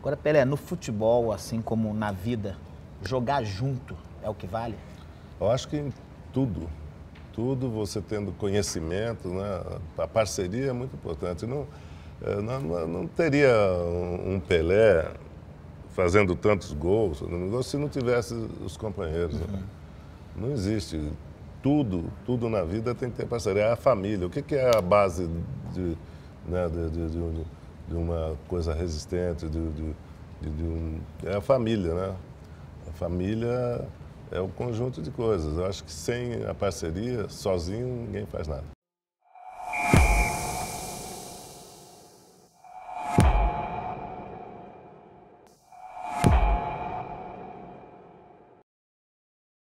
Agora, Pelé, no futebol, assim como na vida, jogar junto é o que vale? Eu acho que em tudo. Tudo, você tendo conhecimento, né? a parceria é muito importante. Não, é, não, não teria um Pelé fazendo tantos gols se não tivesse os companheiros. Né? Uhum. Né? Não existe. Tudo, tudo na vida tem que ter parceria. É a família. O que, é a base de, né, de, de, de de uma coisa resistente, de, de, de, de um... é a família, né? A família é o conjunto de coisas. Eu acho que sem a parceria, sozinho, ninguém faz nada.